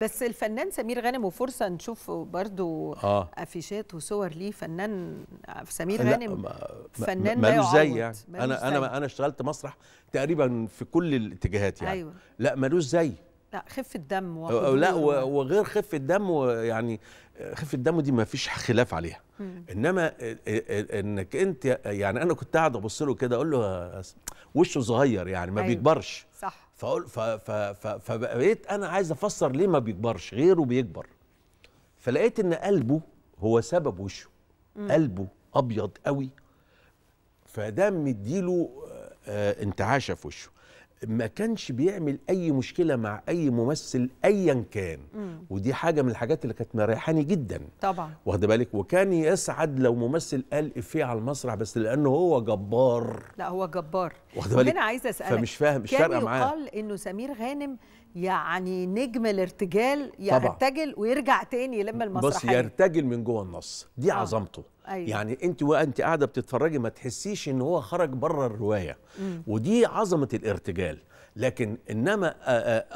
بس الفنان سمير غانم وفرصه نشوف برضو آه. افيشات وصور ليه فنان سمير غانم فنان ما ملوش زي يعني انا انا انا اشتغلت مسرح تقريبا في كل الاتجاهات يعني أيوة. لا ملوش زي لا خفه دم أو لا وغير خفه دم يعني خفه الدم دي ما فيش خلاف عليها مم. انما انك انت يعني انا كنت قاعد ابص له كده اقول له وشه صغير يعني ما أيوه. بيكبرش صح فاقول فبقيت انا عايز افسر ليه ما بيكبرش غيره بيكبر فلقيت ان قلبه هو سبب وشه مم. قلبه ابيض قوي فده مديله آه، آه، انتعاشه في وشه ما كانش بيعمل اي مشكله مع اي ممثل ايا كان مم. ودي حاجه من الحاجات اللي كانت مريحاني جدا طبعا واخد بالك وكان يسعد لو ممثل قال افيه على المسرح بس لانه هو جبار لا هو جبار واخد بالك هنا عايزه اسالك فمش فاهم مش فارقه معاه كان يقال انه سمير غانم يعني نجم الارتجال يرتجل ويرجع تاني لما المسرحيه بس يرتجل من جوه النص دي آه. عظمته أيوة. يعني انت وانت قاعده بتتفرجي ما تحسيش ان هو خرج بره الروايه مم. ودي عظمه الارتجال لكن انما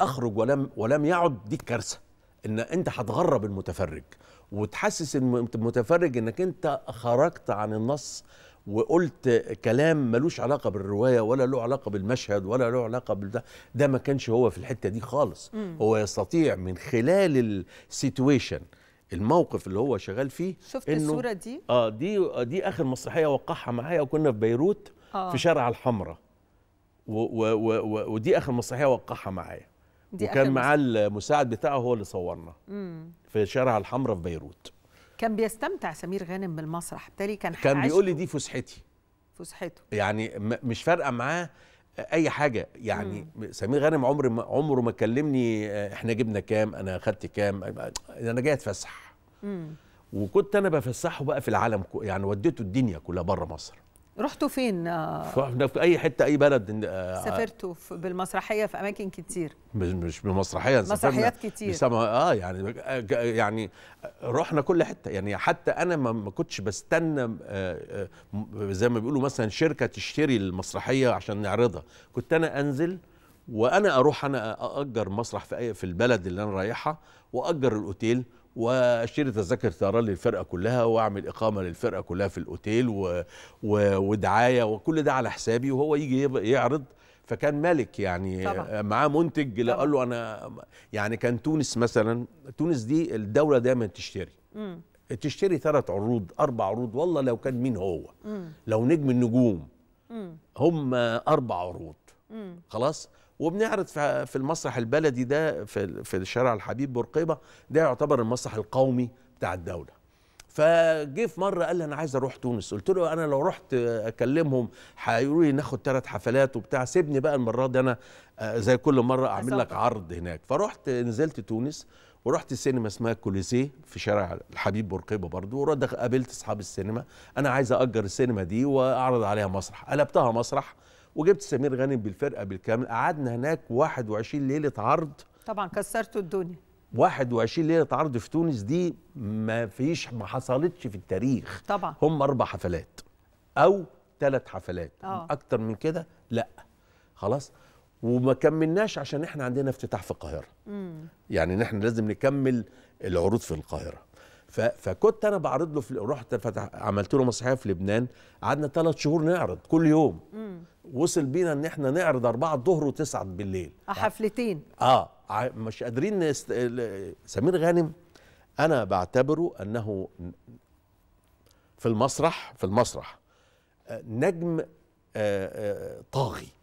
اخرج ولم ولم يعد دي كارثه ان انت هتغرب المتفرج وتحسس المتفرج انك انت خرجت عن النص وقلت كلام ملوش علاقه بالروايه ولا له علاقه بالمشهد ولا له علاقه بالده ده ما كانش هو في الحته دي خالص مم. هو يستطيع من خلال السيتويشن الموقف اللي هو شغال فيه شفت إنه الصوره دي اه دي دي اخر مسرحيه وقعها معايا وكنا في بيروت آه. في شارع الحمراء ودي اخر مسرحيه وقعها معايا وكان معاه المساعد بتاعه هو اللي صورنا مم. في شارع الحمراء في بيروت كان بيستمتع سمير غانم بالمسرح بالتالي كان كان بيقول لي دي فسحتي فسحته يعني مش فارقه معاه اي حاجه يعني سمير غانم عمر ما عمره ما كلمني آه، احنا جبنا كام انا خدت كام آه، انا جاي اتفسح وكنت انا بفسحه بقى في العالم يعني وديته الدنيا كلها بره مصر رحتوا فين؟ رحنا آه، في اي حته اي بلد آه، سافرتوا بالمسرحيه في اماكن كتير مش بالمسرحيه مسرحيات كتير اه يعني يعني رحنا كل حته يعني حتى انا ما كنتش بستنى آه، زي ما بيقولوا مثلا شركه تشتري المسرحيه عشان نعرضها كنت انا انزل وانا اروح انا ااجر مسرح في اي في البلد اللي انا رايحها واجر الاوتيل واشتري تذاكر طيران للفرقه كلها واعمل اقامه للفرقه كلها في الاوتيل و... و... ودعايه وكل ده على حسابي وهو يجي يعرض فكان مالك يعني طبعا. معاه منتج قال له انا يعني كان تونس مثلا تونس دي الدوله دايما تشتري م. تشتري ثلاث عروض اربع عروض والله لو كان مين هو م. لو نجم النجوم م. هم اربع عروض م. خلاص وبنعرض في المسرح البلدي ده في في شارع الحبيب بورقيبه ده يعتبر المسرح القومي بتاع الدوله فجي في مره قال لي انا عايز اروح تونس قلت له انا لو رحت اكلمهم هيقولوا لي ناخد ثلاث حفلات وبتاع سيبني بقى المره دي انا آه، زي كل مره اعمل لك عرض هناك فرحت نزلت تونس ورحت سينما اسمها كوليزيه في شارع الحبيب بورقيبه برضو ورد قابلت اصحاب السينما انا عايز اجر السينما دي واعرض عليها مسرح قلبتها مسرح وجبت سمير غانم بالفرقه بالكامل قعدنا هناك 21 ليله عرض طبعا كسرتوا الدنيا 21 ليله عرض في تونس دي ما فيش ما حصلتش في التاريخ طبعا هم اربع حفلات او ثلاث حفلات أوه. اكتر من كده لا خلاص وما كملناش عشان احنا عندنا افتتاح في القاهره مم. يعني نحن لازم نكمل العروض في القاهره فكنت انا بعرض له في رحت فتح عملت له مسرحيه في لبنان قعدنا ثلاث شهور نعرض كل يوم مم. وصل بينا ان احنا نعرض أربعة الظهر و9 بالليل آه، حفلتين اه مش قادرين نست... سمير غانم انا بعتبره انه في المسرح في المسرح آه، نجم آه، طاغي